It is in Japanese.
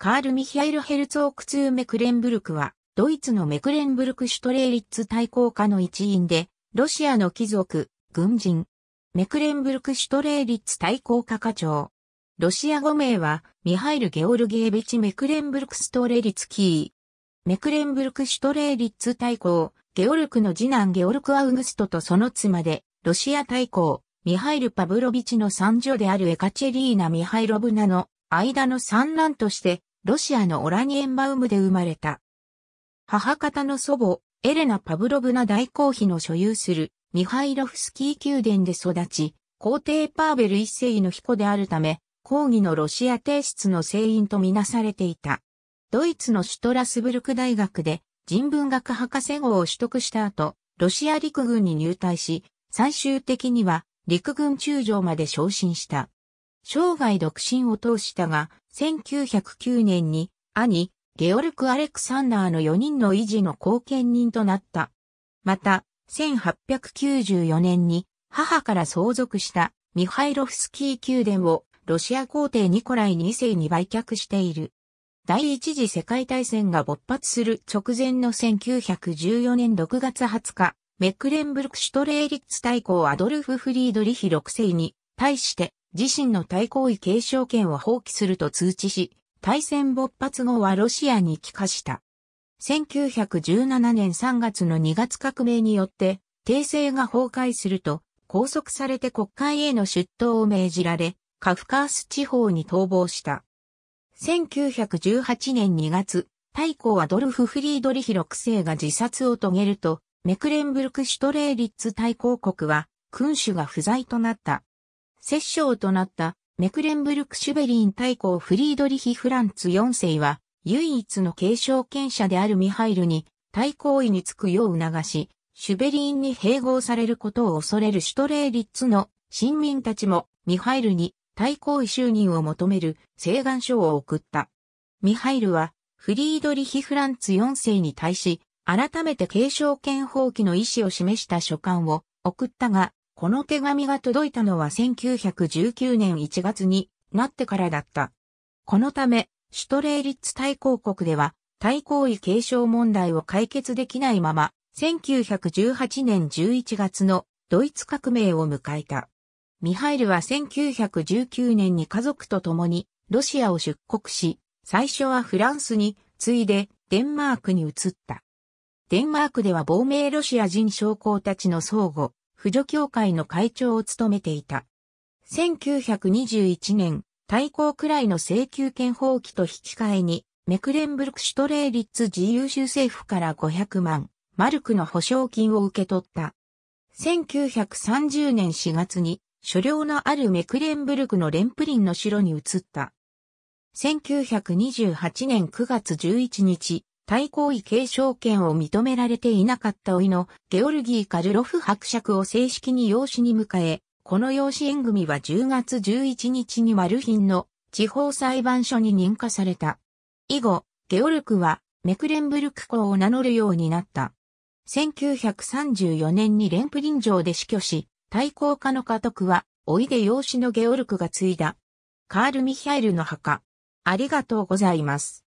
カール・ミヒャイル・ヘルツォークツー・メクレンブルクは、ドイツのメクレンブルクシュトレーリッツ対抗下の一員で、ロシアの貴族、軍人、メクレンブルクシュトレーリッツ対抗下課長。ロシア語名は、ミハイル・ゲオルゲービチ・メクレンブルクストレリツキー。メクレンブルクシュトレーリッツ対抗、ゲオルクの次男ゲオルク・アウグストとその妻で、ロシア対抗、ミハイル・パブロビチの三女であるエカチェリーナ・ミハイロブナの間の三男として、ロシアのオラニエンバウムで生まれた。母方の祖母、エレナ・パブロブナ大公妃の所有するミハイロフスキー宮殿で育ち、皇帝パーベル一世の彦であるため、抗議のロシア帝室の成員とみなされていた。ドイツのシュトラスブルク大学で人文学博士号を取得した後、ロシア陸軍に入隊し、最終的には陸軍中将まで昇進した。生涯独身を通したが、1909年に兄、ゲオルク・アレクサンダーの4人の維持の後見人となった。また、1894年に母から相続したミハイロフスキー宮殿をロシア皇帝ニコライ2世に売却している。第一次世界大戦が勃発する直前の1914年6月20日、メックレンブルクシュトレーリッツ大公アドルフ・フリードリヒ6世に対して自身の対抗位継承権を放棄すると通知し、対戦勃発後はロシアに帰化した。1917年3月の2月革命によって、帝政が崩壊すると、拘束されて国会への出頭を命じられ、カフカース地方に逃亡した。1918年2月、太閤アドルフ・フリードリヒ6世が自殺を遂げると、メクレンブルク・シュトレーリッツ対抗国は、君主が不在となった。摂政となったメクレンブルク・シュベリン大公フリードリヒ・フランツ4世は、唯一の継承権者であるミハイルに、対抗位につくよう促し、シュベリンに併合されることを恐れるシュトレーリッツの新民たちも、ミハイルに対抗位就任を求める請願書を送った。ミハイルは、フリードリヒ・フランツ4世に対し、改めて継承権放棄の意思を示した書簡を送ったが、この手紙が届いたのは1919年1月になってからだった。このため、シュトレーリッツ大公国では、対抗位継承問題を解決できないまま、1918年11月のドイツ革命を迎えた。ミハイルは1919年に家族と共にロシアを出国し、最初はフランスに、次いでデンマークに移った。デンマークでは亡命ロシア人将校たちの相互、婦女協会の会長を務めていた。1921年、対抗くらいの請求権放棄と引き換えに、メクレンブルクシュトレーリッツ自由州政府から500万、マルクの保証金を受け取った。1930年4月に、所領のあるメクレンブルクのレンプリンの城に移った。1928年9月11日、対抗位継承権を認められていなかった老いのゲオルギー・カルロフ伯爵を正式に養子に迎え、この養子縁組は10月11日にマルヒンの地方裁判所に認可された。以後、ゲオルクはメクレンブルク公を名乗るようになった。1934年にレンプリン城で死去し、対抗家の家督は、老いで養子のゲオルクが継いだ。カール・ミヒャイルの墓。ありがとうございます。